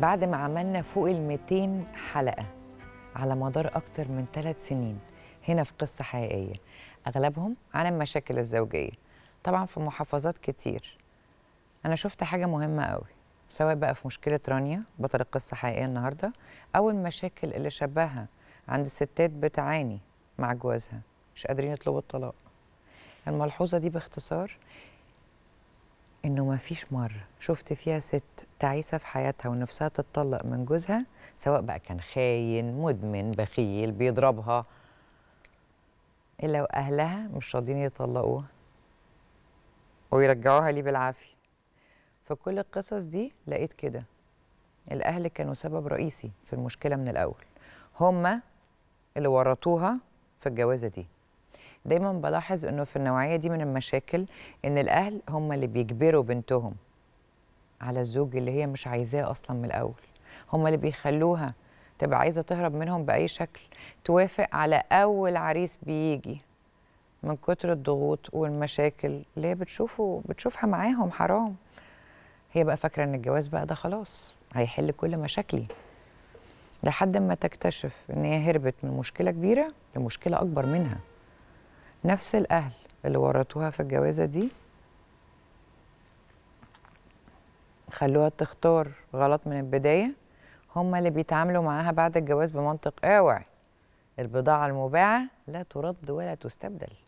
بعد ما عملنا فوق ال 200 حلقه على مدار اكتر من ثلاث سنين هنا في قصه حقيقيه اغلبهم عن المشاكل الزوجيه طبعا في محافظات كتير انا شفت حاجه مهمه قوي سواء بقى في مشكله رانيا بطل القصه حقيقيه النهارده او المشاكل اللي شبهها عند الستات بتعاني مع جوازها مش قادرين يطلبوا الطلاق الملحوظه دي باختصار انه ما فيش مره شفت فيها ست تعيسه في حياتها ونفسها تتطلق من جوزها سواء بقى كان خاين مدمن بخيل بيضربها الا واهلها مش راضيين يطلقوها ويرجعوها ليه بالعافيه فكل القصص دي لقيت كده الاهل كانوا سبب رئيسي في المشكله من الاول هما اللي ورطوها في الجوازه دي دايما بلاحظ انه في النوعيه دي من المشاكل ان الاهل هم اللي بيجبروا بنتهم على الزوج اللي هي مش عايزاه اصلا من الاول هم اللي بيخلوها تبقى عايزه تهرب منهم باي شكل توافق على اول عريس بيجي من كتر الضغوط والمشاكل اللي هي بتشوفه بتشوفها معاهم حرام هي بقى فاكره ان الجواز بقى ده خلاص هيحل كل مشاكلي لحد ما تكتشف ان هي هربت من مشكله كبيره لمشكله اكبر منها نفس الأهل اللي ورطوها في الجوازة دي خلوها تختار غلط من البداية هما اللي بيتعاملوا معاها بعد الجواز بمنطق اوعي البضاعة المباعة لا ترد ولا تستبدل